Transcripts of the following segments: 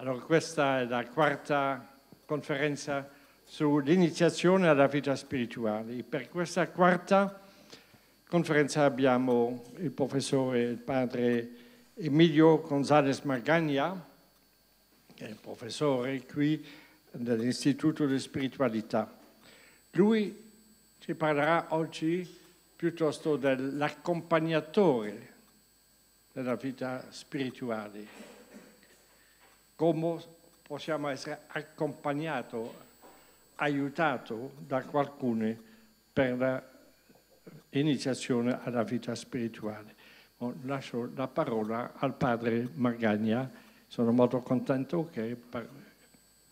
Allora questa è la quarta conferenza sull'iniziazione alla vita spirituale. Per questa quarta conferenza abbiamo il professore, il padre Emilio Gonzales Margagna, che è professore qui dell'Istituto di Spiritualità. Lui ci parlerà oggi piuttosto dell'accompagnatore della vita spirituale come possiamo essere accompagnati, aiutati da qualcuno per l'iniziazione alla vita spirituale. Lascio la parola al padre Magagna, sono molto contento che è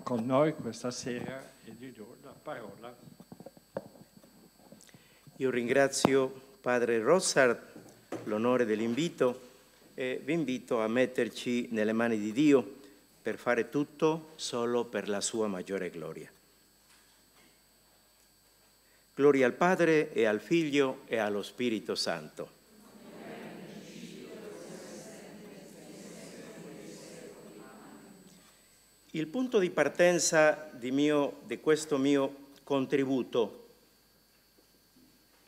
con noi questa sera e gli do la parola. Io ringrazio padre Rossard l'onore dell'invito e vi invito a metterci nelle mani di Dio per fare tutto solo per la sua maggiore gloria. Gloria al Padre e al Figlio e allo Spirito Santo. Il punto di partenza di, mio, di questo mio contributo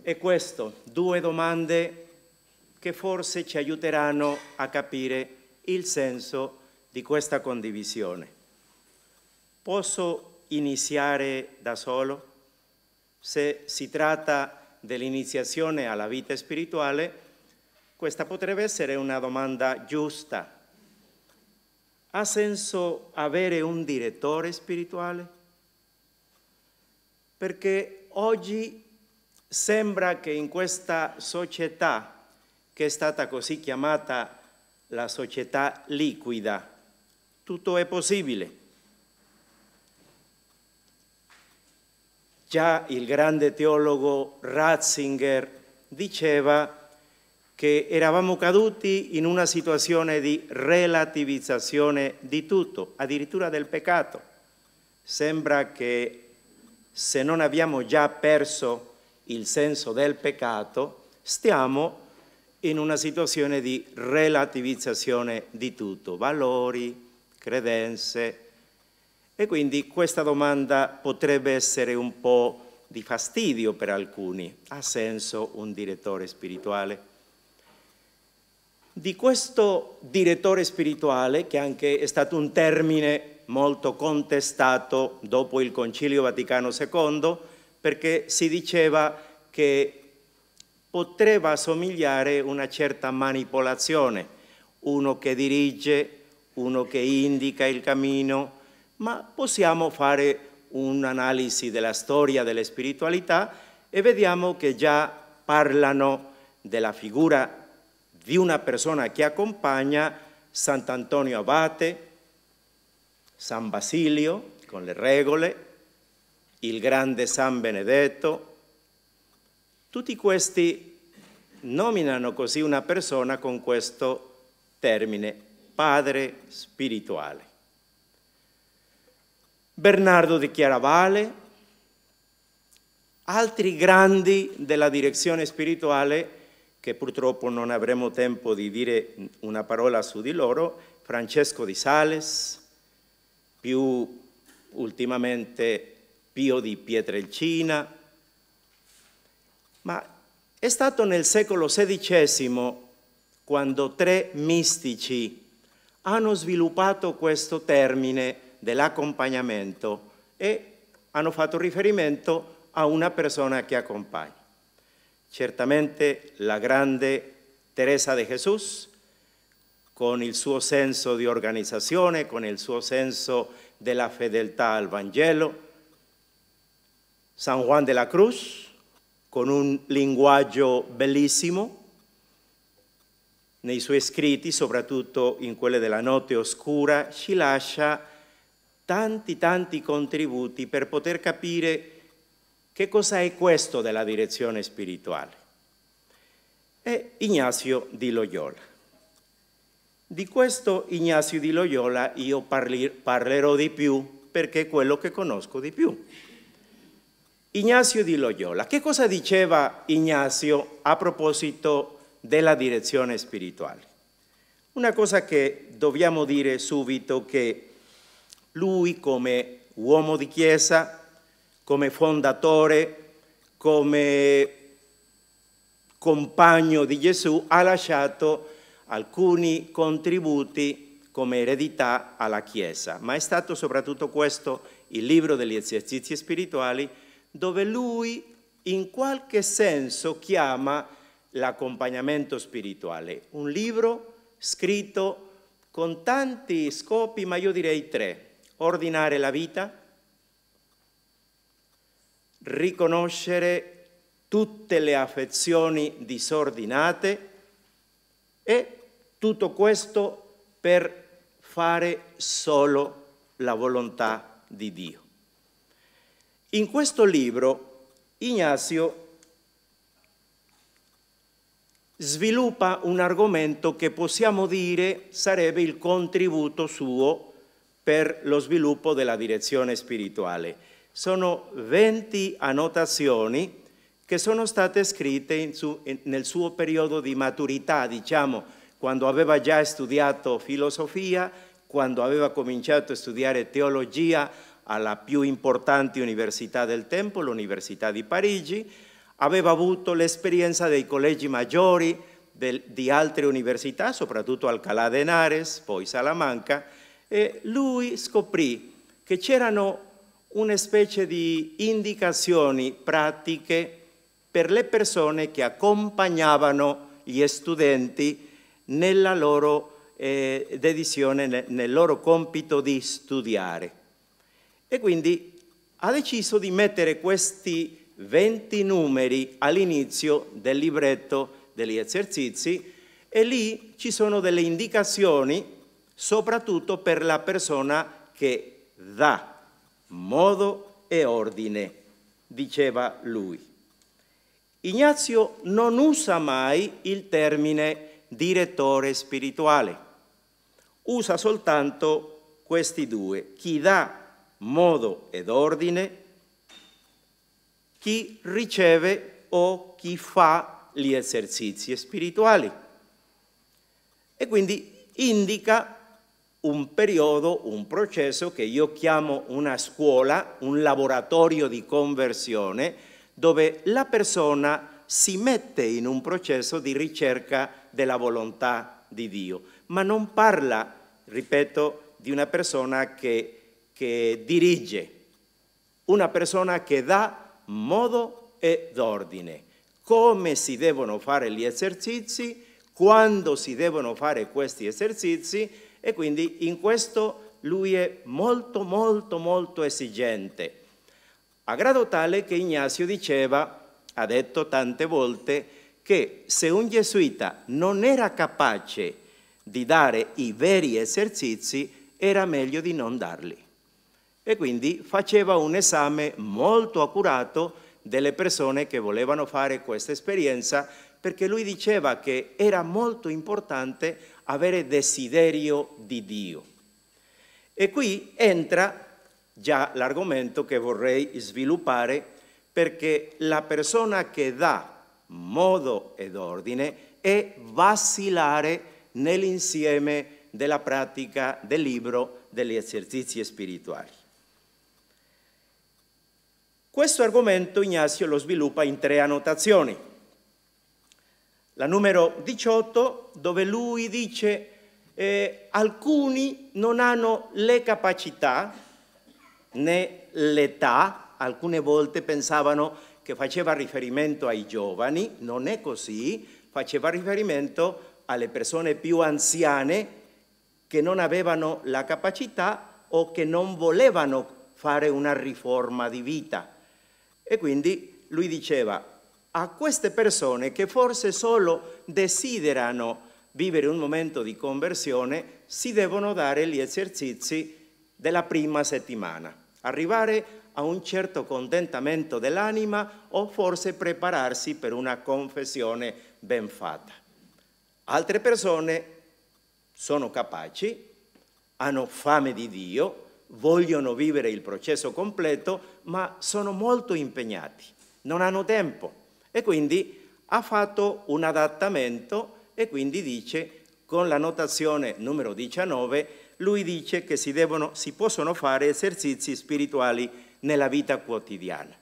è questo, due domande che forse ci aiuteranno a capire il senso di questa condivisione. Posso iniziare da solo? Se si tratta dell'iniziazione alla vita spirituale, questa potrebbe essere una domanda giusta. Ha senso avere un direttore spirituale? Perché oggi sembra che in questa società, che è stata così chiamata la società liquida, tutto è possibile. Già il grande teologo Ratzinger diceva che eravamo caduti in una situazione di relativizzazione di tutto, addirittura del peccato. Sembra che se non abbiamo già perso il senso del peccato, stiamo in una situazione di relativizzazione di tutto, valori, valori credenze. E quindi questa domanda potrebbe essere un po' di fastidio per alcuni. Ha senso un direttore spirituale? Di questo direttore spirituale, che anche è stato un termine molto contestato dopo il Concilio Vaticano II, perché si diceva che potrebbe assomigliare a una certa manipolazione, uno che dirige uno che indica il cammino, ma possiamo fare un'analisi della storia della spiritualità e vediamo che già parlano della figura di una persona che accompagna Sant'Antonio Abate, San Basilio con le regole, il grande San Benedetto. Tutti questi nominano così una persona con questo termine, padre spirituale. Bernardo di Chiaravalle, altri grandi della direzione spirituale, che purtroppo non avremo tempo di dire una parola su di loro, Francesco di Sales, più ultimamente Pio di Pietrelcina, ma è stato nel secolo XVI quando tre mistici hanno sviluppato questo termine dell'accompagnamento e hanno fatto riferimento a una persona che accompagna. Certamente la grande Teresa di Gesù, con il suo senso di organizzazione, con il suo senso della fedeltà al Vangelo, San Juan de la Cruz, con un linguaggio bellissimo, nei suoi scritti, soprattutto in quelle della notte oscura, ci lascia tanti tanti contributi per poter capire che cosa è questo della direzione spirituale. È Ignazio di Loyola. Di questo Ignazio di Loyola io parlerò di più perché è quello che conosco di più. Ignazio di Loyola, che cosa diceva Ignazio a proposito di della direzione spirituale. Una cosa che dobbiamo dire subito è che lui come uomo di chiesa, come fondatore, come compagno di Gesù, ha lasciato alcuni contributi come eredità alla Chiesa, ma è stato soprattutto questo il libro degli esercizi spirituali dove lui in qualche senso chiama L'accompagnamento spirituale, un libro scritto con tanti scopi, ma io direi tre. Ordinare la vita, riconoscere tutte le affezioni disordinate e tutto questo per fare solo la volontà di Dio. In questo libro Ignazio sviluppa un argomento che possiamo dire sarebbe il contributo suo per lo sviluppo della direzione spirituale. Sono 20 annotazioni che sono state scritte su, nel suo periodo di maturità, diciamo, quando aveva già studiato filosofia, quando aveva cominciato a studiare teologia alla più importante università del tempo, l'Università di Parigi, aveva avuto l'esperienza dei collegi maggiori del, di altre università, soprattutto Alcalà Henares, poi Salamanca, e lui scoprì che c'erano una specie di indicazioni pratiche per le persone che accompagnavano gli studenti nella loro eh, dedizione, nel loro compito di studiare. E quindi ha deciso di mettere questi 20 numeri all'inizio del libretto degli esercizi e lì ci sono delle indicazioni soprattutto per la persona che dà modo e ordine, diceva lui. Ignazio non usa mai il termine direttore spirituale, usa soltanto questi due, chi dà modo ed ordine chi riceve o chi fa gli esercizi spirituali. E quindi indica un periodo, un processo che io chiamo una scuola, un laboratorio di conversione, dove la persona si mette in un processo di ricerca della volontà di Dio, ma non parla, ripeto, di una persona che, che dirige, una persona che dà modo e d'ordine. come si devono fare gli esercizi, quando si devono fare questi esercizi e quindi in questo lui è molto molto molto esigente, a grado tale che Ignazio diceva, ha detto tante volte, che se un gesuita non era capace di dare i veri esercizi, era meglio di non darli e quindi faceva un esame molto accurato delle persone che volevano fare questa esperienza perché lui diceva che era molto importante avere desiderio di Dio. E qui entra già l'argomento che vorrei sviluppare perché la persona che dà modo ed ordine è vacillare nell'insieme della pratica del libro degli esercizi spirituali. Questo argomento Ignazio lo sviluppa in tre annotazioni. La numero 18, dove lui dice eh, alcuni non hanno le capacità né l'età, alcune volte pensavano che faceva riferimento ai giovani, non è così, faceva riferimento alle persone più anziane che non avevano la capacità o che non volevano fare una riforma di vita. E quindi lui diceva a queste persone che forse solo desiderano vivere un momento di conversione, si devono dare gli esercizi della prima settimana, arrivare a un certo contentamento dell'anima o forse prepararsi per una confessione ben fatta. Altre persone sono capaci, hanno fame di Dio, vogliono vivere il processo completo ma sono molto impegnati, non hanno tempo e quindi ha fatto un adattamento e quindi dice con la notazione numero 19 lui dice che si, devono, si possono fare esercizi spirituali nella vita quotidiana.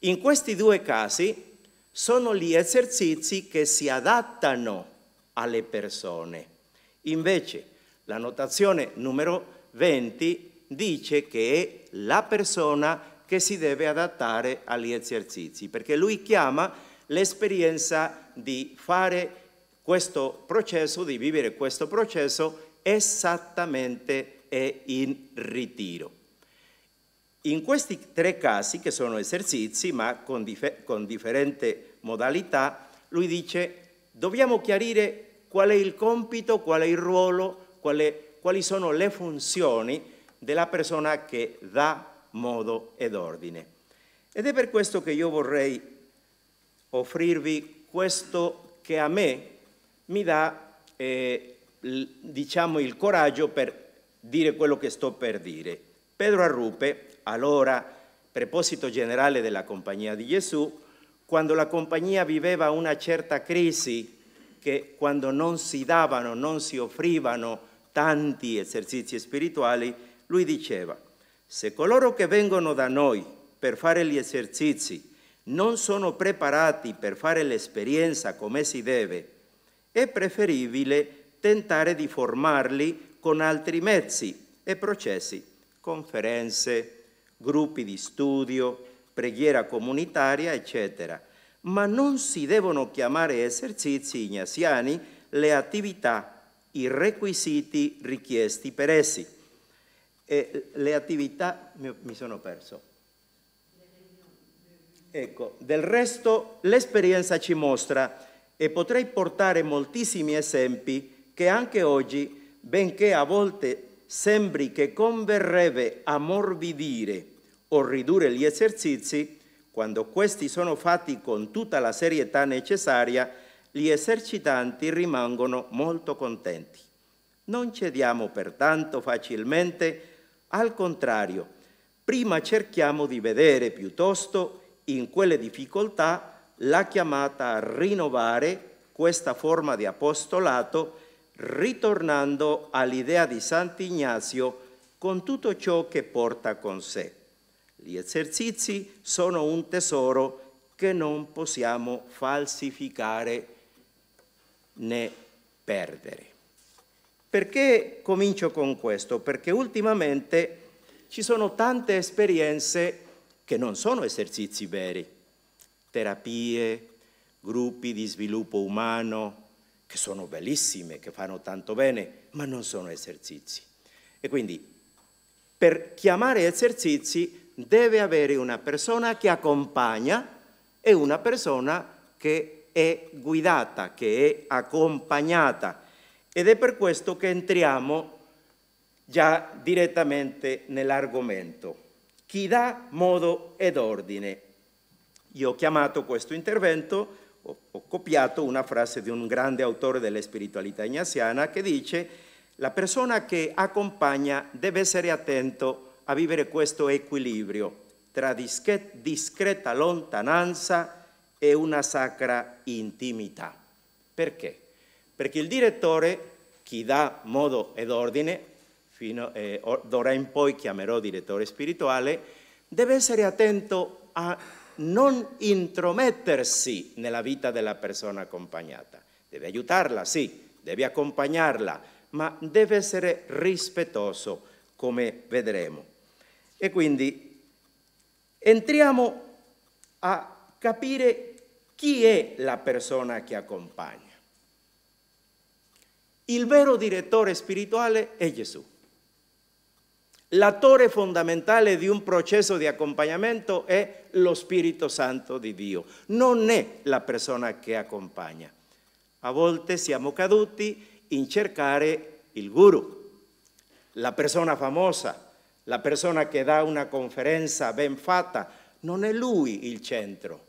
In questi due casi sono gli esercizi che si adattano alle persone. Invece la notazione numero 20 dice che è la persona che che si deve adattare agli esercizi, perché lui chiama l'esperienza di fare questo processo, di vivere questo processo esattamente e in ritiro. In questi tre casi, che sono esercizi ma con, dif con differente modalità, lui dice dobbiamo chiarire qual è il compito, qual è il ruolo, qual è, quali sono le funzioni della persona che dà modo ed ordine. Ed è per questo che io vorrei offrirvi questo che a me mi dà, eh, diciamo, il coraggio per dire quello che sto per dire. Pedro Arrupe, allora preposito generale della Compagnia di Gesù, quando la compagnia viveva una certa crisi, che quando non si davano, non si offrivano tanti esercizi spirituali, lui diceva, se coloro che vengono da noi per fare gli esercizi non sono preparati per fare l'esperienza come si deve, è preferibile tentare di formarli con altri mezzi e processi, conferenze, gruppi di studio, preghiera comunitaria, eccetera. Ma non si devono chiamare esercizi ignaziani le attività, i requisiti richiesti per essi e le attività mi sono perso. Ecco, del resto l'esperienza ci mostra e potrei portare moltissimi esempi che anche oggi, benché a volte sembri che converrebbe ammorbidire o ridurre gli esercizi, quando questi sono fatti con tutta la serietà necessaria, gli esercitanti rimangono molto contenti. Non cediamo pertanto facilmente al contrario, prima cerchiamo di vedere piuttosto in quelle difficoltà la chiamata a rinnovare questa forma di apostolato ritornando all'idea di Sant'Ignazio con tutto ciò che porta con sé. Gli esercizi sono un tesoro che non possiamo falsificare né perdere. Perché comincio con questo? Perché ultimamente ci sono tante esperienze che non sono esercizi veri, terapie, gruppi di sviluppo umano, che sono bellissime, che fanno tanto bene, ma non sono esercizi. E quindi per chiamare esercizi deve avere una persona che accompagna e una persona che è guidata, che è accompagnata ed è per questo che entriamo già direttamente nell'argomento. Chi dà modo ed ordine? Io ho chiamato questo intervento, ho, ho copiato una frase di un grande autore della spiritualità ignaziana che dice la persona che accompagna deve essere attento a vivere questo equilibrio tra discreta lontananza e una sacra intimità. Perché? perché il direttore, chi dà modo ed ordine, fino, eh, d'ora in poi chiamerò direttore spirituale, deve essere attento a non intromettersi nella vita della persona accompagnata. Deve aiutarla, sì, deve accompagnarla, ma deve essere rispettoso, come vedremo. E quindi entriamo a capire chi è la persona che accompagna. Il vero direttore spirituale è Gesù. L'attore fondamentale di un processo di accompagnamento è lo Spirito Santo di Dio, non è la persona che accompagna. A volte siamo caduti in cercare il guru, la persona famosa, la persona che dà una conferenza ben fatta. Non è lui il centro.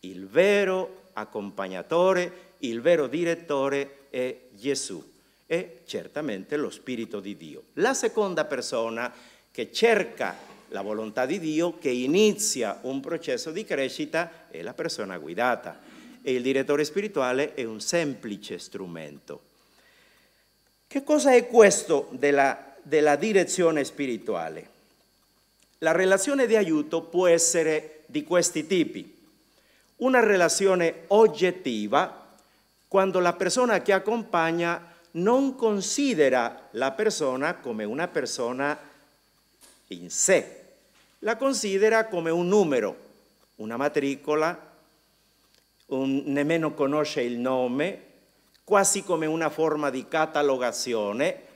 Il vero accompagnatore, il vero direttore è Gesù è certamente lo Spirito di Dio. La seconda persona che cerca la volontà di Dio, che inizia un processo di crescita, è la persona guidata e il direttore spirituale è un semplice strumento. Che cosa è questo della, della direzione spirituale? La relazione di aiuto può essere di questi tipi. Una relazione oggettiva, quando la persona che accompagna non considera la persona come una persona in sé, la considera come un numero, una matricola, un, nemmeno conosce il nome, quasi come una forma di catalogazione.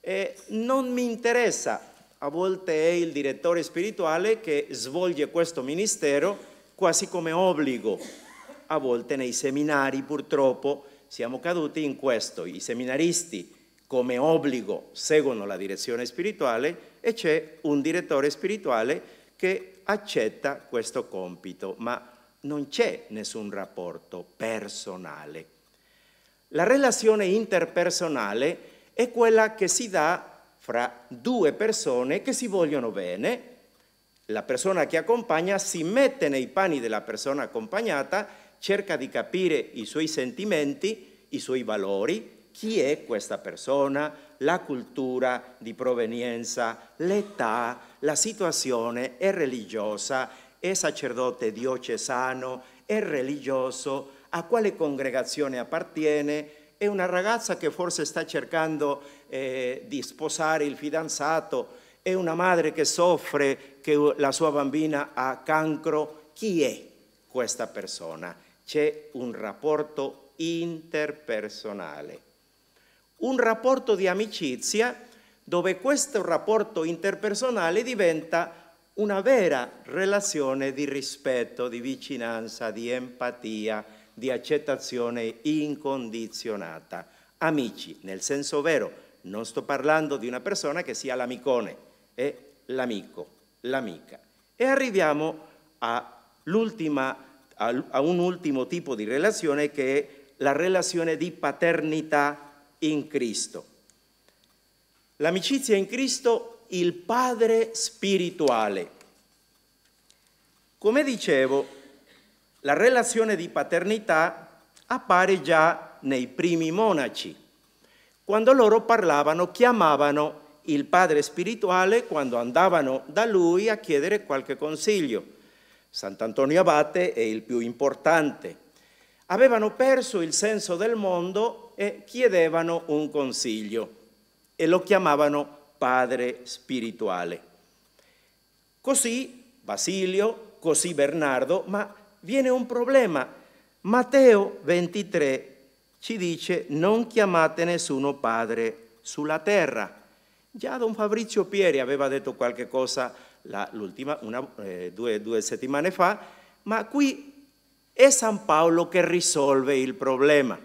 Eh, non mi interessa, a volte è il direttore spirituale che svolge questo ministero quasi come obbligo, a volte nei seminari purtroppo siamo caduti in questo. I seminaristi come obbligo seguono la direzione spirituale e c'è un direttore spirituale che accetta questo compito, ma non c'è nessun rapporto personale. La relazione interpersonale è quella che si dà fra due persone che si vogliono bene. La persona che accompagna si mette nei panni della persona accompagnata cerca di capire i suoi sentimenti, i suoi valori, chi è questa persona, la cultura di provenienza, l'età, la situazione, è religiosa, è sacerdote diocesano, è religioso, a quale congregazione appartiene, è una ragazza che forse sta cercando eh, di sposare il fidanzato, è una madre che soffre che la sua bambina ha cancro, chi è questa persona? c'è un rapporto interpersonale, un rapporto di amicizia dove questo rapporto interpersonale diventa una vera relazione di rispetto, di vicinanza, di empatia, di accettazione incondizionata. Amici, nel senso vero, non sto parlando di una persona che sia l'amicone, è l'amico, l'amica. E arriviamo all'ultima a un ultimo tipo di relazione che è la relazione di paternità in Cristo. L'amicizia in Cristo, il padre spirituale. Come dicevo, la relazione di paternità appare già nei primi monaci, quando loro parlavano, chiamavano il padre spirituale quando andavano da lui a chiedere qualche consiglio. Sant'Antonio Abate è il più importante. Avevano perso il senso del mondo e chiedevano un consiglio e lo chiamavano padre spirituale. Così Basilio, così Bernardo, ma viene un problema. Matteo 23 ci dice non chiamate nessuno padre sulla terra. Già Don Fabrizio Pieri aveva detto qualche cosa l'ultima, una, eh, due, due settimane fa, ma qui è San Paolo che risolve il problema,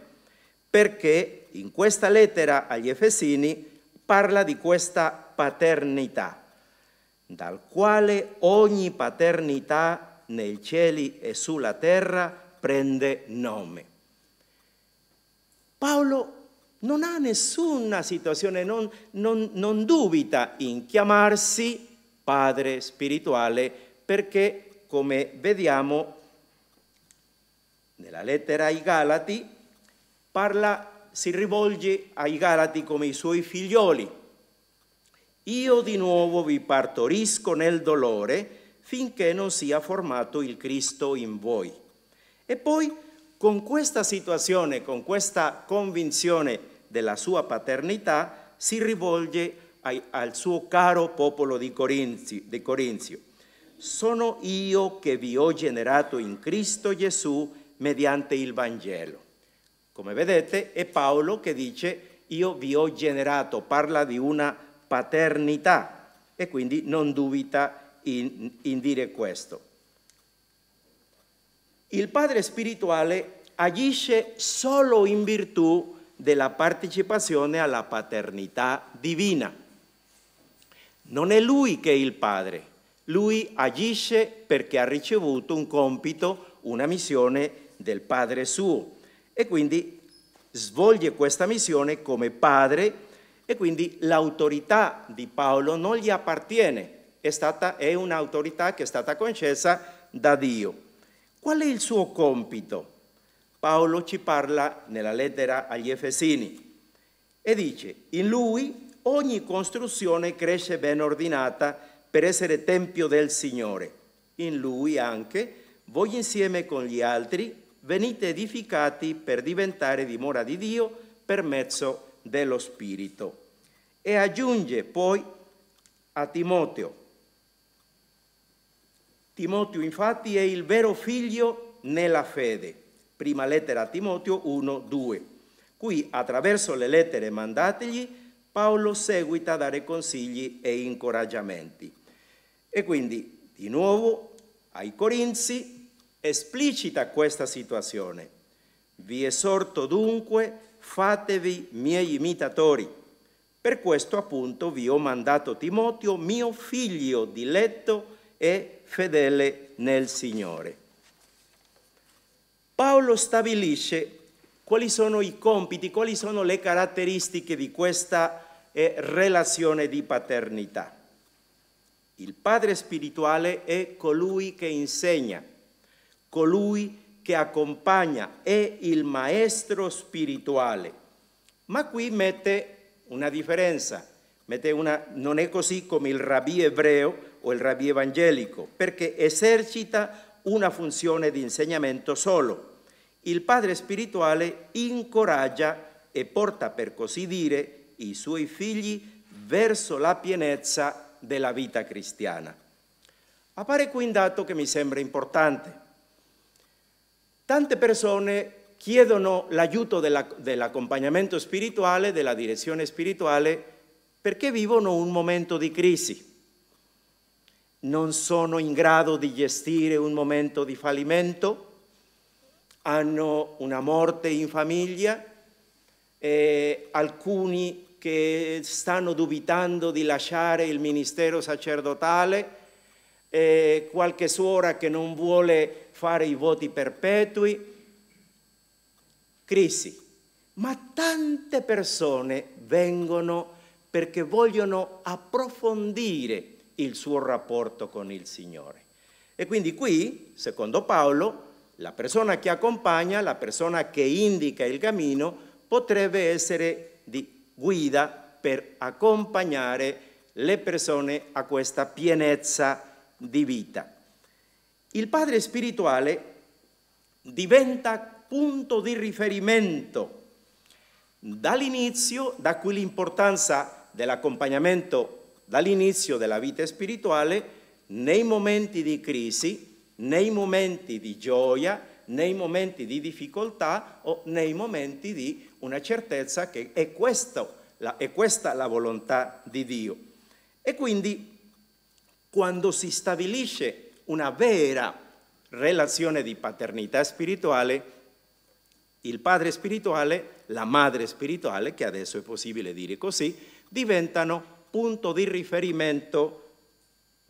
perché in questa lettera agli Efesini parla di questa paternità, dal quale ogni paternità nei cieli e sulla terra prende nome. Paolo non ha nessuna situazione, non, non, non dubita in chiamarsi padre spirituale, perché come vediamo nella lettera ai Galati, parla, si rivolge ai Galati come i suoi figlioli. Io di nuovo vi partorisco nel dolore finché non sia formato il Cristo in voi. E poi con questa situazione, con questa convinzione della sua paternità, si rivolge al suo caro popolo di Corinzi, di Corinzio. Sono io che vi ho generato in Cristo Gesù mediante il Vangelo. Come vedete è Paolo che dice io vi ho generato, parla di una paternità e quindi non dubita in, in dire questo. Il Padre Spirituale agisce solo in virtù della partecipazione alla paternità divina. Non è lui che è il padre, lui agisce perché ha ricevuto un compito, una missione del padre suo e quindi svolge questa missione come padre e quindi l'autorità di Paolo non gli appartiene, è, stata, è un'autorità che è stata concessa da Dio. Qual è il suo compito? Paolo ci parla nella lettera agli Efesini e dice, in lui ogni costruzione cresce ben ordinata per essere tempio del Signore. In Lui anche voi insieme con gli altri venite edificati per diventare dimora di Dio per mezzo dello Spirito. E aggiunge poi a Timoteo. Timoteo infatti è il vero figlio nella fede. Prima lettera a Timoteo 1, 2. Qui attraverso le lettere mandategli Paolo seguita a dare consigli e incoraggiamenti. E quindi, di nuovo, ai Corinzi esplicita questa situazione. Vi esorto dunque, fatevi miei imitatori. Per questo appunto vi ho mandato Timoteo, mio figlio diletto e fedele nel Signore. Paolo stabilisce quali sono i compiti, quali sono le caratteristiche di questa situazione e relazione di paternità. Il padre spirituale è colui che insegna, colui che accompagna, è il maestro spirituale. Ma qui mette una differenza, mette una, non è così come il rabbì ebreo o il rabbì evangelico, perché esercita una funzione di insegnamento solo. Il padre spirituale incoraggia e porta, per così dire, i suoi figli verso la pienezza della vita cristiana. Appare qui un dato che mi sembra importante. Tante persone chiedono l'aiuto dell'accompagnamento spirituale, della direzione spirituale, perché vivono un momento di crisi. Non sono in grado di gestire un momento di fallimento, hanno una morte in famiglia, eh, alcuni che stanno dubitando di lasciare il ministero sacerdotale, eh, qualche suora che non vuole fare i voti perpetui, crisi. Ma tante persone vengono perché vogliono approfondire il suo rapporto con il Signore. E quindi qui, secondo Paolo, la persona che accompagna, la persona che indica il cammino, potrebbe essere di guida per accompagnare le persone a questa pienezza di vita. Il padre spirituale diventa punto di riferimento dall'inizio, da cui l'importanza dell'accompagnamento dall'inizio della vita spirituale nei momenti di crisi, nei momenti di gioia, nei momenti di difficoltà o nei momenti di una certezza che è, questo, la, è questa la volontà di Dio. E quindi quando si stabilisce una vera relazione di paternità spirituale, il padre spirituale, la madre spirituale, che adesso è possibile dire così, diventano punto di riferimento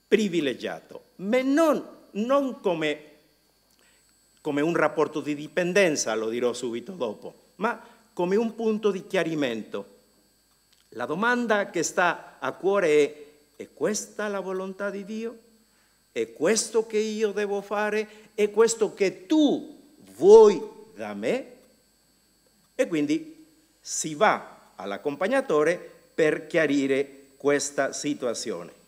privilegiato, ma non, non come, come un rapporto di dipendenza, lo dirò subito dopo, ma come un punto di chiarimento. La domanda che sta a cuore è, è questa la volontà di Dio? È questo che io devo fare? È questo che tu vuoi da me? E quindi si va all'accompagnatore per chiarire questa situazione.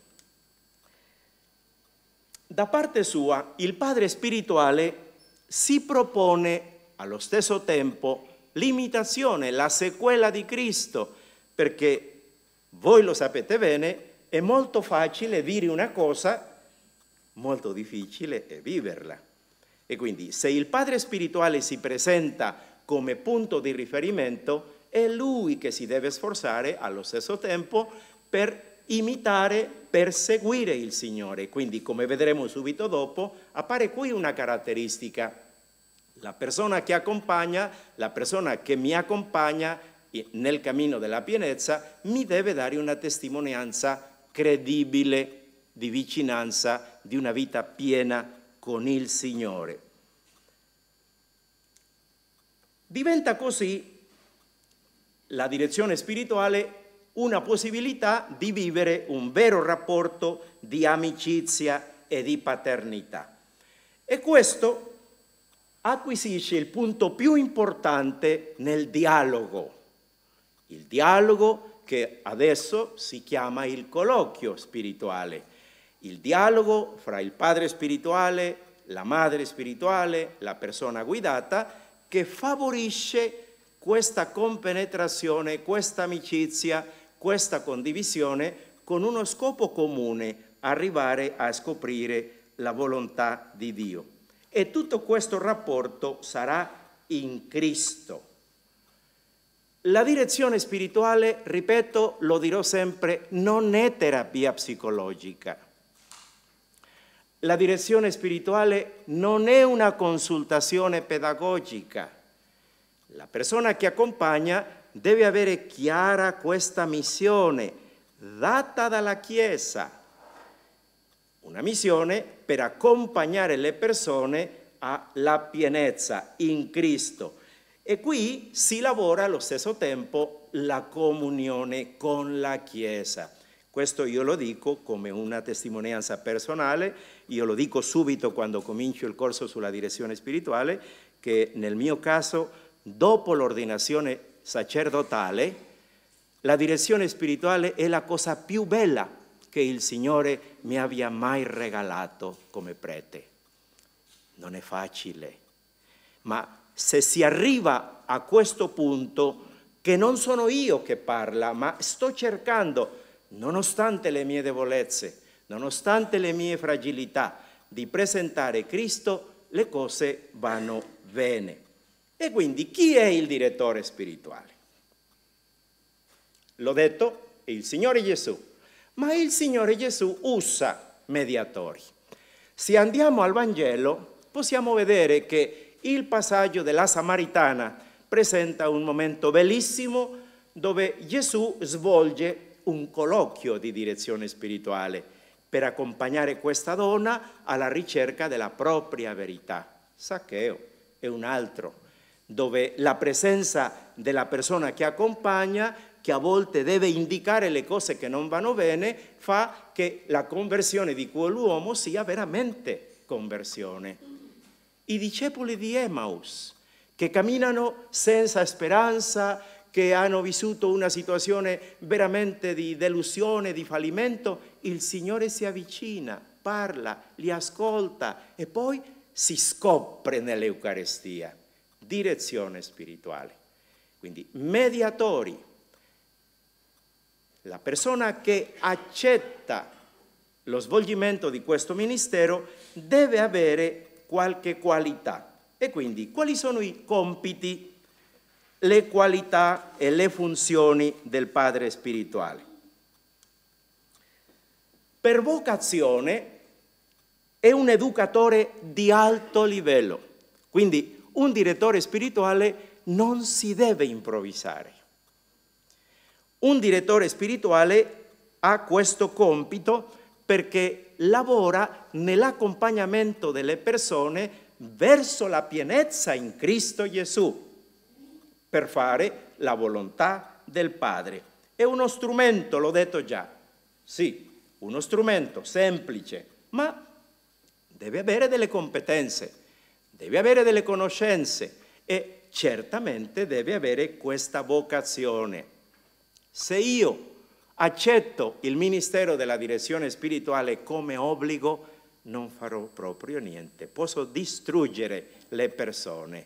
Da parte sua il padre spirituale si propone allo stesso tempo l'imitazione, la sequela di Cristo, perché voi lo sapete bene, è molto facile dire una cosa, molto difficile è viverla. E quindi se il Padre spirituale si presenta come punto di riferimento, è lui che si deve sforzare allo stesso tempo per imitare, per seguire il Signore. Quindi, come vedremo subito dopo, appare qui una caratteristica la persona che accompagna, la persona che mi accompagna nel cammino della pienezza, mi deve dare una testimonianza credibile di vicinanza di una vita piena con il Signore. Diventa così la direzione spirituale una possibilità di vivere un vero rapporto di amicizia e di paternità. E questo acquisisce il punto più importante nel dialogo, il dialogo che adesso si chiama il colloquio spirituale, il dialogo fra il padre spirituale, la madre spirituale, la persona guidata, che favorisce questa compenetrazione, questa amicizia, questa condivisione con uno scopo comune, arrivare a scoprire la volontà di Dio e tutto questo rapporto sarà in Cristo. La direzione spirituale, ripeto, lo dirò sempre, non è terapia psicologica. La direzione spirituale non è una consultazione pedagogica. La persona che accompagna deve avere chiara questa missione data dalla Chiesa una missione per accompagnare le persone alla pienezza in Cristo. E qui si lavora allo stesso tempo la comunione con la Chiesa. Questo io lo dico come una testimonianza personale, io lo dico subito quando comincio il corso sulla direzione spirituale, che nel mio caso, dopo l'ordinazione sacerdotale, la direzione spirituale è la cosa più bella che il Signore ha mi abbia mai regalato come prete. Non è facile, eh. ma se si arriva a questo punto che non sono io che parla, ma sto cercando, nonostante le mie debolezze, nonostante le mie fragilità, di presentare Cristo, le cose vanno bene. E quindi chi è il direttore spirituale? L'ho detto, il Signore Gesù ma il Signore Gesù usa mediatori. Se andiamo al Vangelo possiamo vedere che il passaggio della Samaritana presenta un momento bellissimo dove Gesù svolge un colloquio di direzione spirituale per accompagnare questa donna alla ricerca della propria verità. Saccheo è un altro, dove la presenza della persona che accompagna che a volte deve indicare le cose che non vanno bene, fa che la conversione di quell'uomo sia veramente conversione. I discepoli di Emmaus, che camminano senza speranza, che hanno vissuto una situazione veramente di delusione, di fallimento, il Signore si avvicina, parla, li ascolta e poi si scopre nell'Eucarestia. Direzione spirituale. Quindi mediatori, la persona che accetta lo svolgimento di questo ministero deve avere qualche qualità. E quindi quali sono i compiti, le qualità e le funzioni del padre spirituale? Per vocazione è un educatore di alto livello, quindi un direttore spirituale non si deve improvvisare. Un direttore spirituale ha questo compito perché lavora nell'accompagnamento delle persone verso la pienezza in Cristo Gesù per fare la volontà del Padre. È uno strumento, l'ho detto già, sì, uno strumento semplice, ma deve avere delle competenze, deve avere delle conoscenze e certamente deve avere questa vocazione. Se io accetto il ministero della direzione spirituale come obbligo, non farò proprio niente, posso distruggere le persone.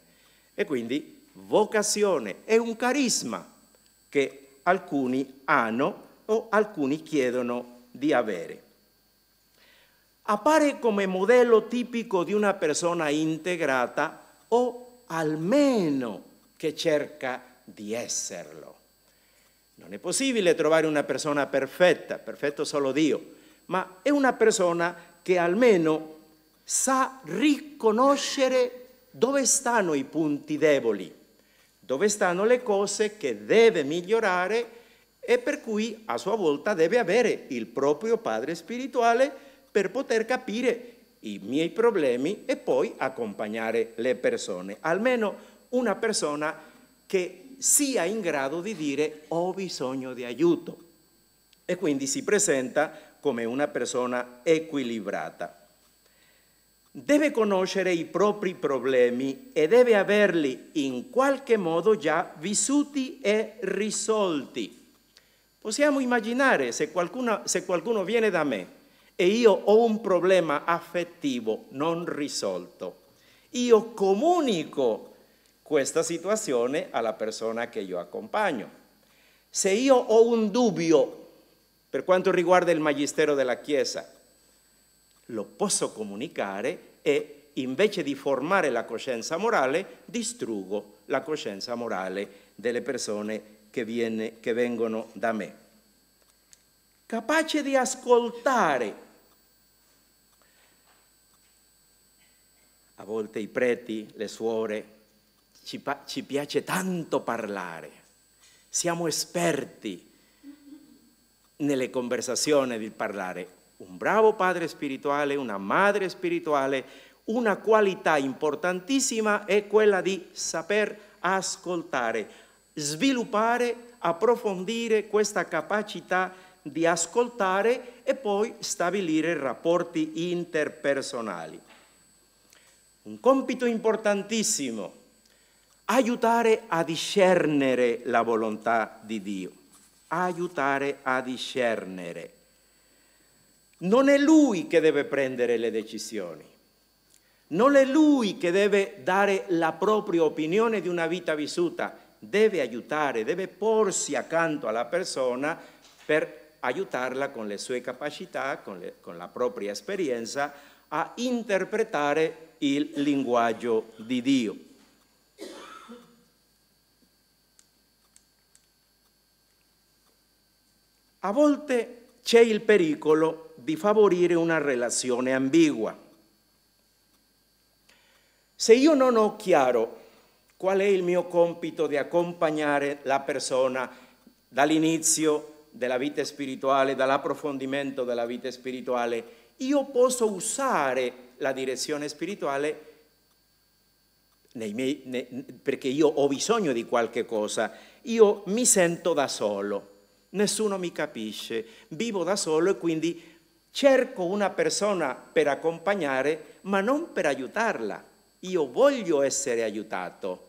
E quindi vocazione è un carisma che alcuni hanno o alcuni chiedono di avere. Appare come modello tipico di una persona integrata o almeno che cerca di esserlo. Non è possibile trovare una persona perfetta, perfetto solo Dio, ma è una persona che almeno sa riconoscere dove stanno i punti deboli, dove stanno le cose che deve migliorare e per cui a sua volta deve avere il proprio padre spirituale per poter capire i miei problemi e poi accompagnare le persone. Almeno una persona che sia in grado di dire ho bisogno di aiuto e quindi si presenta come una persona equilibrata. Deve conoscere i propri problemi e deve averli in qualche modo già vissuti e risolti. Possiamo immaginare se qualcuno, se qualcuno viene da me e io ho un problema affettivo non risolto. Io comunico questa situazione alla persona che io accompagno. Se io ho un dubbio per quanto riguarda il magistero della Chiesa, lo posso comunicare e invece di formare la coscienza morale, distruggo la coscienza morale delle persone che, viene, che vengono da me. Capace di ascoltare. A volte i preti, le suore, ci, ci piace tanto parlare, siamo esperti nelle conversazioni di parlare. Un bravo padre spirituale, una madre spirituale, una qualità importantissima è quella di saper ascoltare, sviluppare, approfondire questa capacità di ascoltare e poi stabilire rapporti interpersonali. Un compito importantissimo aiutare a discernere la volontà di Dio, aiutare a discernere. Non è lui che deve prendere le decisioni, non è lui che deve dare la propria opinione di una vita vissuta, deve aiutare, deve porsi accanto alla persona per aiutarla con le sue capacità, con, le, con la propria esperienza, a interpretare il linguaggio di Dio. A volte c'è il pericolo di favorire una relazione ambigua. Se io non ho chiaro qual è il mio compito di accompagnare la persona dall'inizio della vita spirituale, dall'approfondimento della vita spirituale, io posso usare la direzione spirituale miei, ne, perché io ho bisogno di qualche cosa, io mi sento da solo nessuno mi capisce, vivo da solo e quindi cerco una persona per accompagnare, ma non per aiutarla. Io voglio essere aiutato.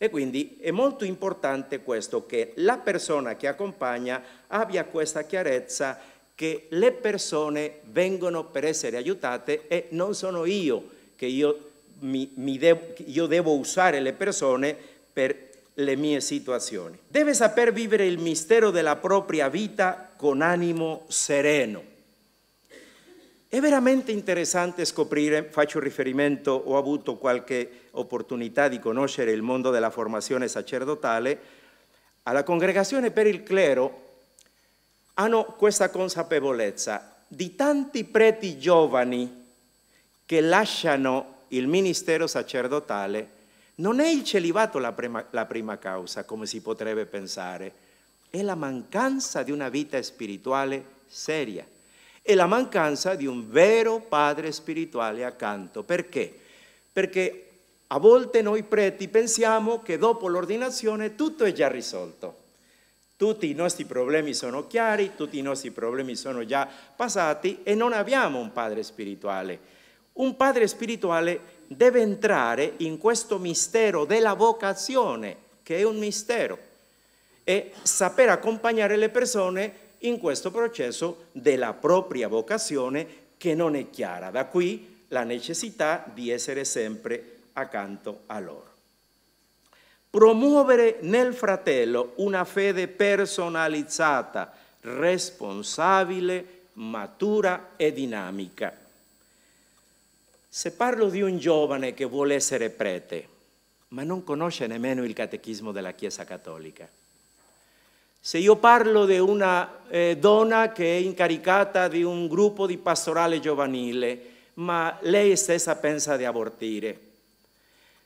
E quindi è molto importante questo, che la persona che accompagna abbia questa chiarezza che le persone vengono per essere aiutate e non sono io che io, mi, mi devo, io devo usare le persone per le mie situazioni. Deve saper vivere il mistero della propria vita con animo sereno. È veramente interessante scoprire, eh, faccio riferimento, ho avuto qualche opportunità di conoscere il mondo della formazione sacerdotale, alla congregazione per il clero hanno ah, questa consapevolezza di tanti preti giovani che lasciano il ministero sacerdotale non è il celibato la prima, la prima causa, come si potrebbe pensare, è la mancanza di una vita spirituale seria è la mancanza di un vero padre spirituale accanto. Perché? Perché a volte noi preti pensiamo che dopo l'ordinazione tutto è già risolto. Tutti i nostri problemi sono chiari, tutti i nostri problemi sono già passati e non abbiamo un padre spirituale. Un padre spirituale deve entrare in questo mistero della vocazione, che è un mistero, e saper accompagnare le persone in questo processo della propria vocazione che non è chiara. Da qui la necessità di essere sempre accanto a loro. Promuovere nel fratello una fede personalizzata, responsabile, matura e dinamica. Se parlo di un giovane che vuole essere prete, ma non conosce nemmeno il catechismo della Chiesa Cattolica, se io parlo di una eh, donna che è incaricata di un gruppo di pastorale giovanile, ma lei stessa pensa di abortire,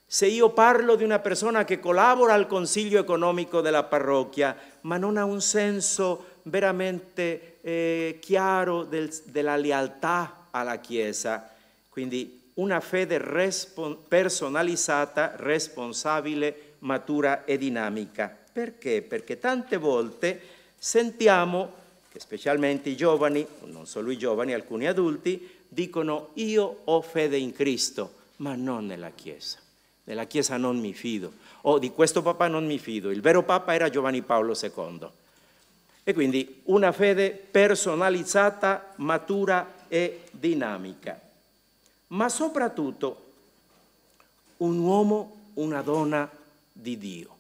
se io parlo di una persona che collabora al consiglio economico della parrocchia, ma non ha un senso veramente eh, chiaro del, della lealtà alla Chiesa, quindi una fede respon- personalizzata, responsabile, matura e dinamica. Perché? Perché tante volte sentiamo che specialmente i giovani, non solo i giovani, alcuni adulti, dicono io ho fede in Cristo, ma non nella Chiesa. Nella Chiesa non mi fido. O di questo Papa non mi fido. Il vero Papa era Giovanni Paolo II. E quindi una fede personalizzata, matura e dinamica ma soprattutto un uomo, una donna di Dio.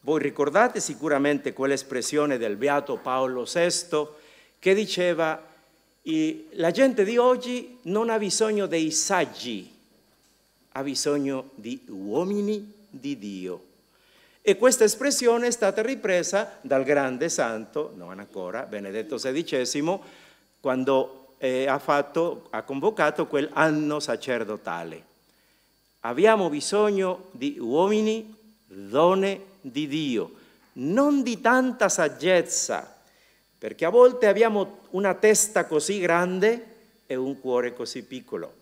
Voi ricordate sicuramente quell'espressione del beato Paolo VI che diceva la gente di oggi non ha bisogno dei saggi, ha bisogno di uomini di Dio. E questa espressione è stata ripresa dal grande santo, non ancora, Benedetto XVI, quando eh, ha, fatto, ha convocato quell'anno sacerdotale. Abbiamo bisogno di uomini, donne di Dio, non di tanta saggezza, perché a volte abbiamo una testa così grande e un cuore così piccolo,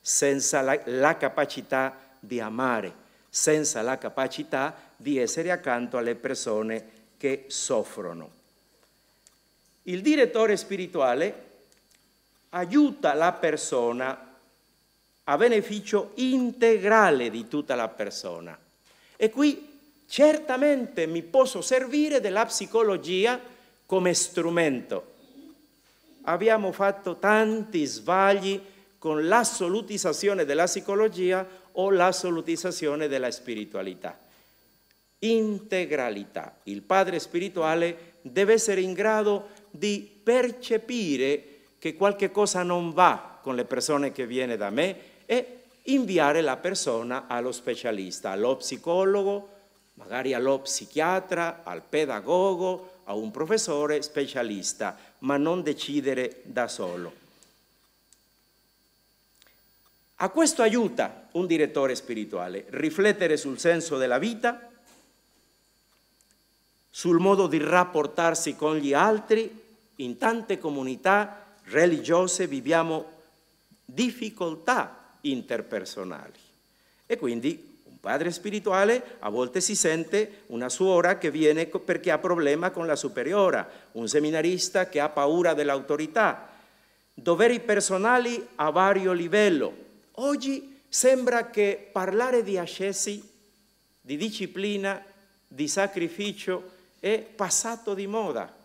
senza la, la capacità di amare, senza la capacità di essere accanto alle persone che soffrono. Il direttore spirituale aiuta la persona a beneficio integrale di tutta la persona. E qui certamente mi posso servire della psicologia come strumento. Abbiamo fatto tanti sbagli con l'assolutizzazione della psicologia o l'assolutizzazione della spiritualità. Integralità. Il padre spirituale deve essere in grado di percepire che qualche cosa non va con le persone che viene da me e inviare la persona allo specialista, allo psicologo, magari allo psichiatra, al pedagogo, a un professore specialista, ma non decidere da solo. A questo aiuta un direttore spirituale, riflettere sul senso della vita, sul modo di rapportarsi con gli altri in tante comunità religiose viviamo difficoltà interpersonali e quindi un padre spirituale a volte si sente una suora che viene perché ha problema con la superiora, un seminarista che ha paura dell'autorità, doveri personali a vario livello. Oggi sembra che parlare di ascesi, di disciplina, di sacrificio è passato di moda.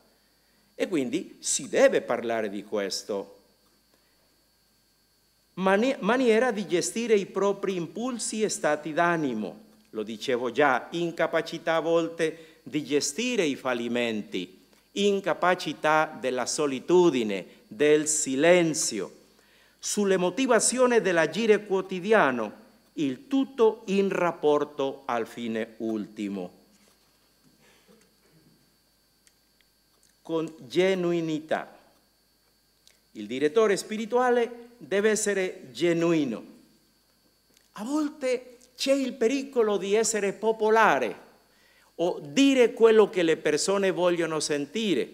E quindi si deve parlare di questo. Mani maniera di gestire i propri impulsi e stati d'animo. Lo dicevo già, incapacità a volte di gestire i fallimenti, incapacità della solitudine, del silenzio. Sulle motivazioni dell'agire quotidiano, il tutto in rapporto al fine ultimo. con genuinità. Il direttore spirituale deve essere genuino. A volte c'è il pericolo di essere popolare o dire quello che le persone vogliono sentire.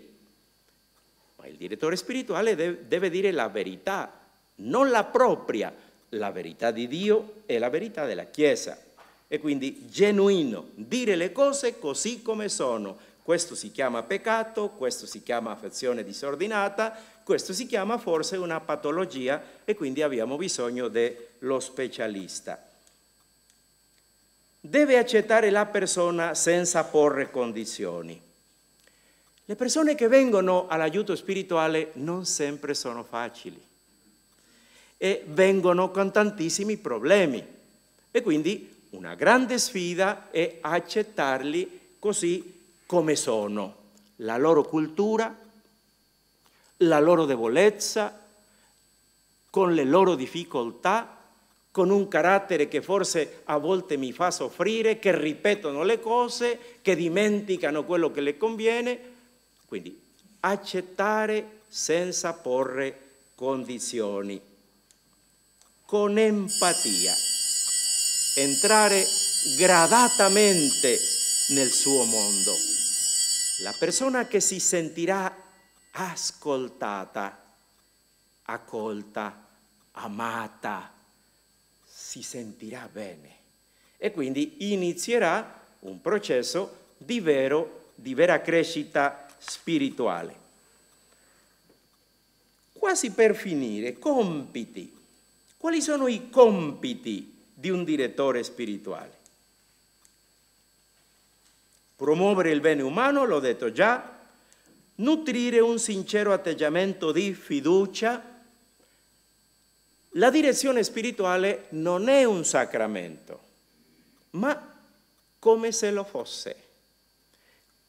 Ma il direttore spirituale deve dire la verità, non la propria, la verità di Dio e la verità della Chiesa. E quindi genuino, dire le cose così come sono, questo si chiama peccato, questo si chiama affezione disordinata, questo si chiama forse una patologia e quindi abbiamo bisogno dello specialista. Deve accettare la persona senza porre condizioni. Le persone che vengono all'aiuto spirituale non sempre sono facili e vengono con tantissimi problemi e quindi una grande sfida è accettarli così come sono, la loro cultura, la loro debolezza, con le loro difficoltà, con un carattere che forse a volte mi fa soffrire, che ripetono le cose, che dimenticano quello che le conviene. Quindi accettare senza porre condizioni, con empatia, entrare gradatamente nel suo mondo la persona che si sentirà ascoltata, accolta, amata, si sentirà bene e quindi inizierà un processo di, vero, di vera crescita spirituale. Quasi per finire, compiti. Quali sono i compiti di un direttore spirituale? promuovere il bene umano, l'ho detto già, nutrire un sincero atteggiamento di fiducia. La direzione spirituale non è un sacramento, ma come se lo fosse.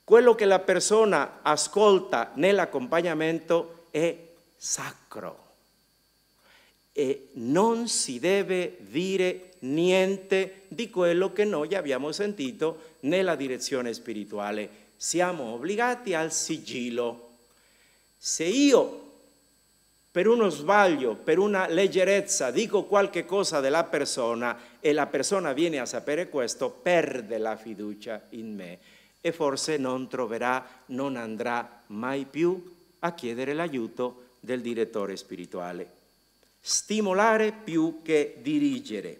Quello che la persona ascolta nell'accompagnamento è sacro e non si deve dire niente di quello che noi abbiamo sentito nella direzione spirituale. Siamo obbligati al sigillo. Se io per uno sbaglio, per una leggerezza, dico qualche cosa della persona e la persona viene a sapere questo, perde la fiducia in me e forse non troverà, non andrà mai più a chiedere l'aiuto del direttore spirituale. Stimolare più che dirigere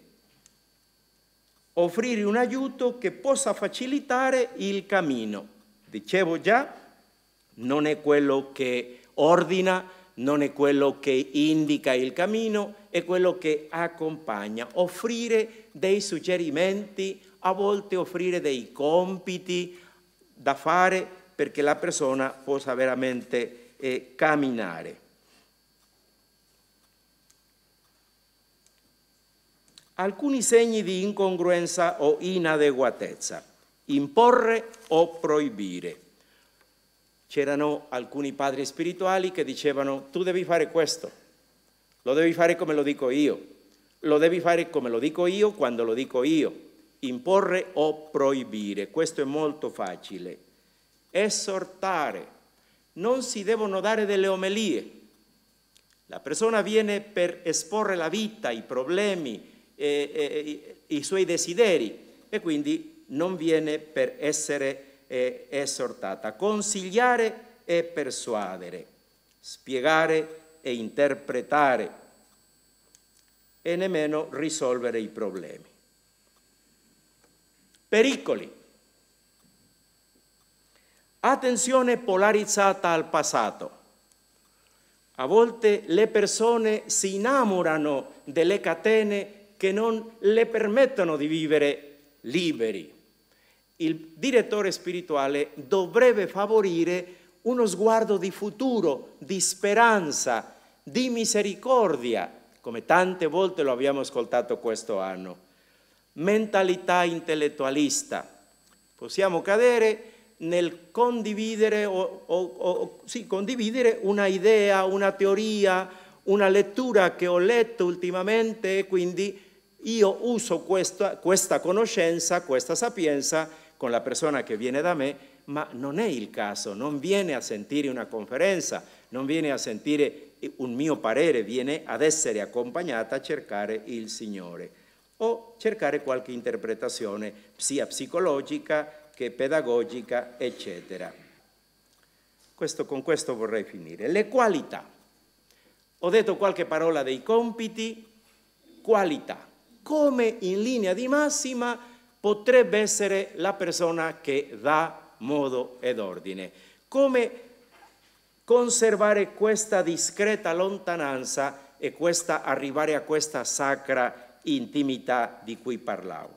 offrire un aiuto che possa facilitare il cammino. Dicevo già, non è quello che ordina, non è quello che indica il cammino, è quello che accompagna. Offrire dei suggerimenti, a volte offrire dei compiti da fare perché la persona possa veramente eh, camminare. alcuni segni di incongruenza o inadeguatezza, imporre o proibire. C'erano alcuni padri spirituali che dicevano tu devi fare questo, lo devi fare come lo dico io, lo devi fare come lo dico io quando lo dico io, imporre o proibire, questo è molto facile. Esortare, non si devono dare delle omelie. La persona viene per esporre la vita, i problemi, eh, i suoi desideri e quindi non viene per essere eh, esortata. Consigliare e persuadere, spiegare e interpretare e nemmeno risolvere i problemi. Pericoli. Attenzione polarizzata al passato. A volte le persone si innamorano delle catene che non le permettono di vivere liberi. Il direttore spirituale dovrebbe favorire uno sguardo di futuro, di speranza, di misericordia, come tante volte lo abbiamo ascoltato questo anno. Mentalità intellettualista. Possiamo cadere nel condividere, o, o, o, sì, condividere una idea, una teoria, una lettura che ho letto ultimamente e quindi io uso questa, questa conoscenza, questa sapienza con la persona che viene da me, ma non è il caso, non viene a sentire una conferenza, non viene a sentire un mio parere, viene ad essere accompagnata a cercare il Signore o cercare qualche interpretazione sia psicologica che pedagogica, eccetera. Questo, con questo vorrei finire. Le qualità. Ho detto qualche parola dei compiti, qualità come in linea di massima potrebbe essere la persona che dà modo ed ordine. Come conservare questa discreta lontananza e questa, arrivare a questa sacra intimità di cui parlavo.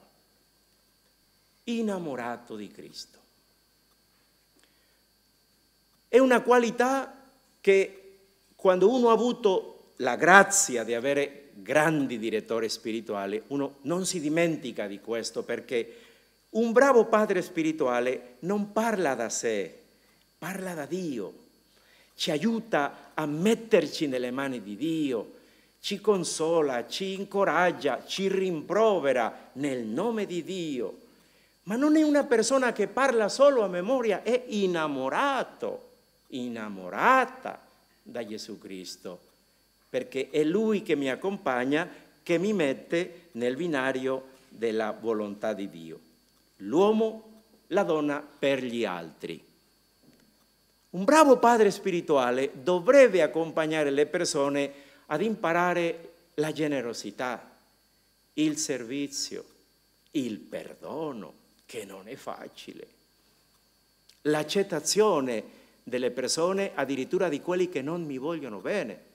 Innamorato di Cristo. È una qualità che quando uno ha avuto la grazia di avere grandi direttori spirituali, uno non si dimentica di questo perché un bravo padre spirituale non parla da sé, parla da Dio, ci aiuta a metterci nelle mani di Dio, ci consola, ci incoraggia, ci rimprovera nel nome di Dio. Ma non è una persona che parla solo a memoria, è innamorato, innamorata da Gesù Cristo perché è Lui che mi accompagna, che mi mette nel binario della volontà di Dio. L'uomo, la donna per gli altri. Un bravo padre spirituale dovrebbe accompagnare le persone ad imparare la generosità, il servizio, il perdono, che non è facile, l'accettazione delle persone, addirittura di quelli che non mi vogliono bene.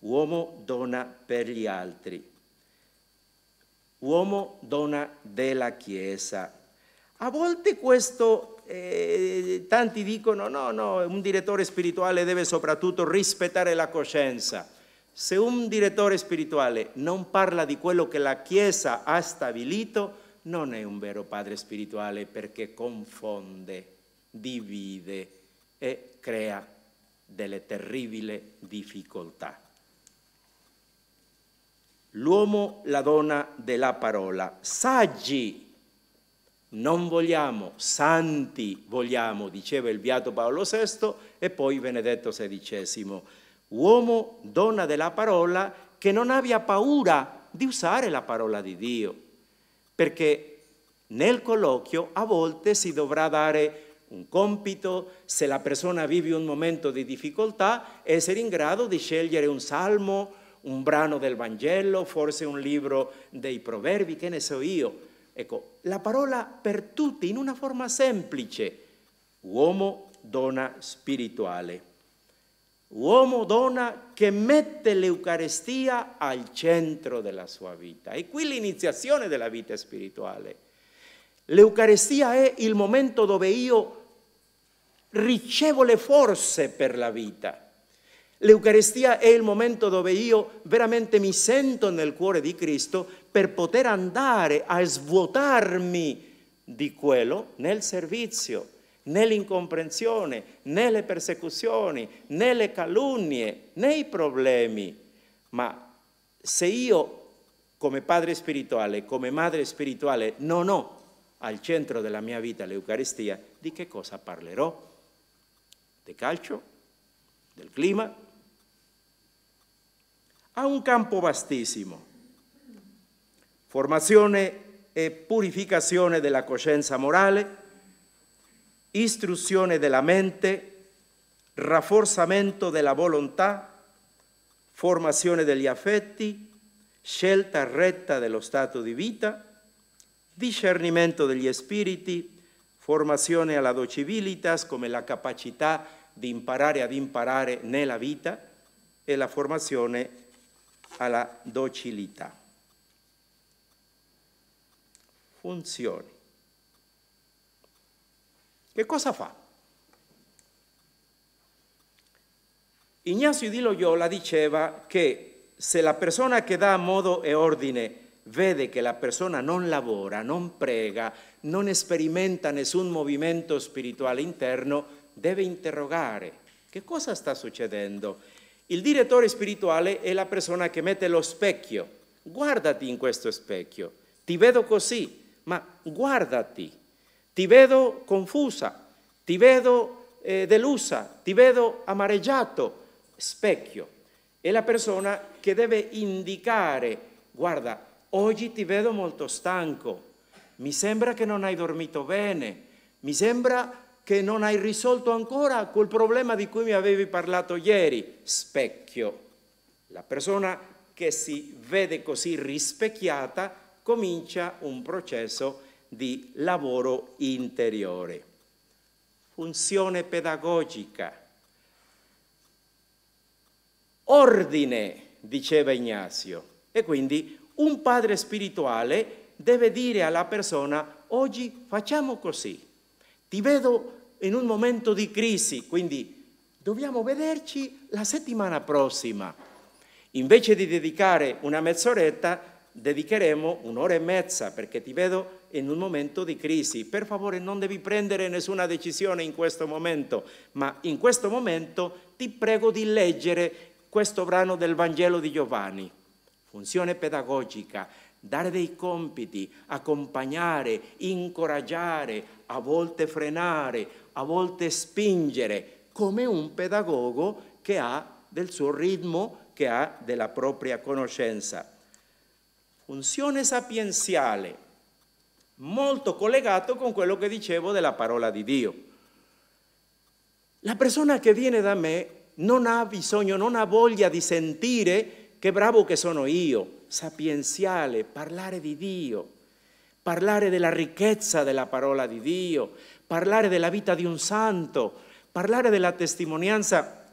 Uomo dona per gli altri. Uomo dona della Chiesa. A volte questo, eh, tanti dicono, no, no, un direttore spirituale deve soprattutto rispettare la coscienza. Se un direttore spirituale non parla di quello che la Chiesa ha stabilito, non è un vero padre spirituale perché confonde, divide e crea delle terribili difficoltà l'uomo la donna della parola. Saggi non vogliamo, santi vogliamo, diceva il Beato Paolo VI e poi Benedetto XVI. Uomo, donna della parola, che non abbia paura di usare la parola di Dio, perché nel colloquio a volte si dovrà dare un compito, se la persona vive un momento di difficoltà, essere in grado di scegliere un salmo, un brano del Vangelo, forse un libro dei proverbi, che ne so io. Ecco, la parola per tutti in una forma semplice, uomo, dona spirituale, uomo, dona che mette l'Eucarestia al centro della sua vita. E qui l'iniziazione della vita spirituale. L'Eucarestia è il momento dove io ricevo le forze per la vita. L'Eucarestia è il momento dove io veramente mi sento nel cuore di Cristo per poter andare a svuotarmi di quello nel servizio, nell'incomprensione, nelle persecuzioni, nelle calunnie, nei problemi. Ma se io come padre spirituale, come madre spirituale, non ho al centro della mia vita l'Eucarestia, di che cosa parlerò? Del calcio? Del clima? ha un campo vastissimo. Formazione e purificazione della coscienza morale, istruzione della mente, rafforzamento della volontà, formazione degli affetti, scelta retta dello stato di vita, discernimento degli spiriti, formazione alla docivilitas come la capacità di imparare ad imparare nella vita e la formazione alla docilità. Funzioni. Che cosa fa? Ignazio di Loyola diceva che se la persona che dà modo e ordine vede che la persona non lavora, non prega, non sperimenta nessun movimento spirituale interno, deve interrogare che cosa sta succedendo il direttore spirituale è la persona che mette lo specchio. Guardati in questo specchio. Ti vedo così, ma guardati. Ti vedo confusa, ti vedo eh, delusa, ti vedo amareggiato. Specchio. È la persona che deve indicare, guarda, oggi ti vedo molto stanco, mi sembra che non hai dormito bene, mi sembra che non hai risolto ancora quel problema di cui mi avevi parlato ieri, specchio. La persona che si vede così rispecchiata comincia un processo di lavoro interiore. Funzione pedagogica. Ordine, diceva Ignazio. E quindi un padre spirituale deve dire alla persona, oggi facciamo così. Ti vedo in un momento di crisi, quindi dobbiamo vederci la settimana prossima. Invece di dedicare una mezz'oretta, dedicheremo un'ora e mezza perché ti vedo in un momento di crisi. Per favore non devi prendere nessuna decisione in questo momento, ma in questo momento ti prego di leggere questo brano del Vangelo di Giovanni. Funzione pedagogica, dare dei compiti, accompagnare, incoraggiare, a volte frenare, a volte spingere come un pedagogo che ha del suo ritmo, che ha della propria conoscenza. Funzione sapienziale, molto collegato con quello che dicevo della parola di Dio. La persona che viene da me non ha bisogno, non ha voglia di sentire che bravo che sono io, sapienziale, parlare di Dio, parlare della ricchezza della parola di Dio, parlare della vita di un santo, parlare della testimonianza.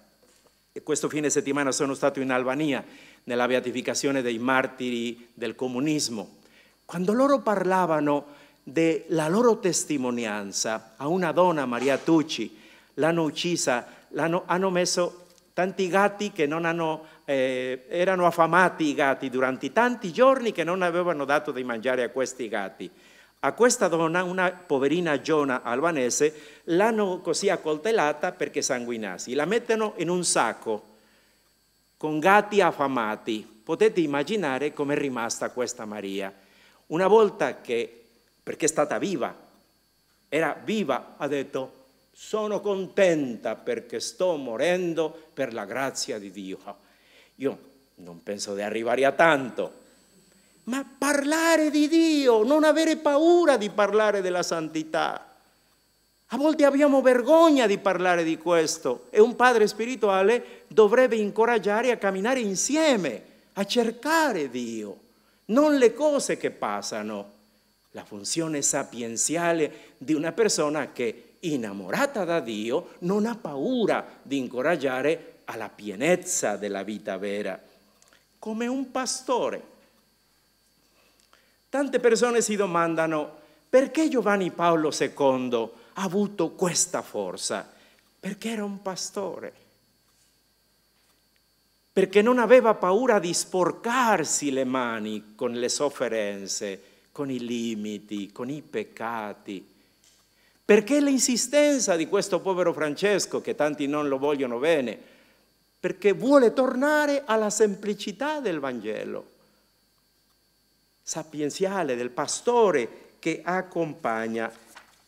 E questo fine settimana sono stato in Albania, nella beatificazione dei martiri del comunismo. Quando loro parlavano della loro testimonianza a una donna, Maria Tucci, l'hanno uccisa, l'hanno, hanno messo tanti gatti che non hanno, eh, erano affamati i gatti durante tanti giorni che non avevano dato di mangiare a questi gatti. A questa donna, una poverina giona albanese, l'hanno così accoltellata perché sanguinassi. La mettono in un sacco con gatti affamati. Potete immaginare com'è rimasta questa Maria. Una volta che, perché è stata viva, era viva, ha detto, sono contenta perché sto morendo per la grazia di Dio. Io non penso di arrivare a tanto, ma parlare di Dio, non avere paura di parlare della santità. A volte abbiamo vergogna di parlare di questo e un padre spirituale dovrebbe incoraggiare a camminare insieme, a cercare Dio, non le cose che passano. La funzione sapienziale di una persona che, innamorata da Dio, non ha paura di incoraggiare alla pienezza della vita vera. Come un pastore Tante persone si domandano perché Giovanni Paolo II ha avuto questa forza? Perché era un pastore, perché non aveva paura di sporcarsi le mani con le sofferenze, con i limiti, con i peccati. Perché l'insistenza di questo povero Francesco, che tanti non lo vogliono bene, perché vuole tornare alla semplicità del Vangelo sapienziale del pastore che accompagna,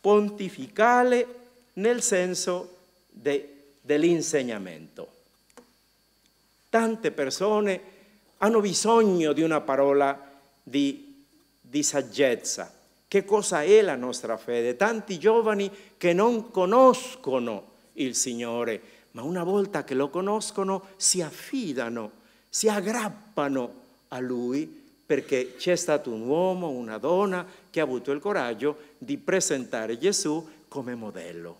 pontificale nel senso de, dell'insegnamento. Tante persone hanno bisogno di una parola di, di saggezza. Che cosa è la nostra fede? Tanti giovani che non conoscono il Signore, ma una volta che lo conoscono si affidano, si aggrappano a Lui perché c'è stato un uomo, una donna che ha avuto il coraggio di presentare Gesù come modello,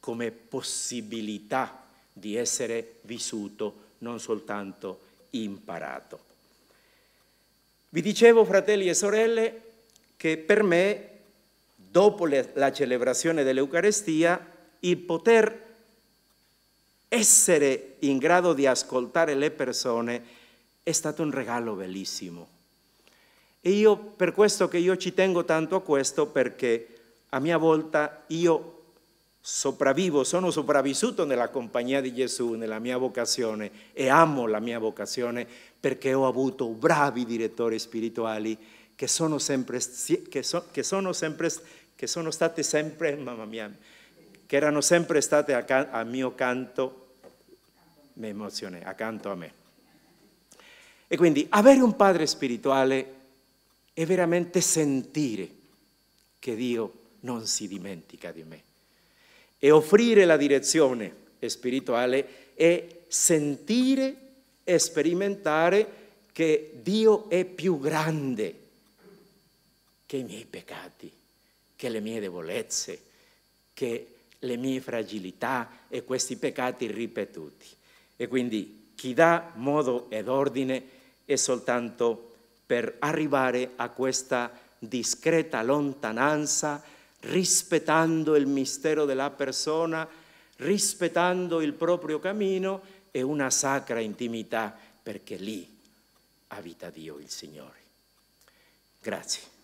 come possibilità di essere vissuto, non soltanto imparato. Vi dicevo, fratelli e sorelle, che per me, dopo la celebrazione dell'Eucarestia, il poter essere in grado di ascoltare le persone è stato un regalo bellissimo. E io, per questo che io ci tengo tanto a questo, perché a mia volta io sopravvivo, sono sopravvissuto nella compagnia di Gesù, nella mia vocazione e amo la mia vocazione perché ho avuto bravi direttori spirituali che sono sempre, che, so, che sono sempre, che sono state sempre, mamma mia, che erano sempre state a, a mio canto, mi emozioné, accanto a me. E quindi avere un padre spirituale è veramente sentire che Dio non si dimentica di me. E offrire la direzione spirituale è sentire e sperimentare che Dio è più grande che i miei peccati, che le mie debolezze, che le mie fragilità e questi peccati ripetuti. E quindi chi dà modo ed ordine e soltanto per arrivare a questa discreta lontananza, rispettando il mistero della persona, rispettando il proprio cammino e una sacra intimità, perché lì abita Dio il Signore. Grazie.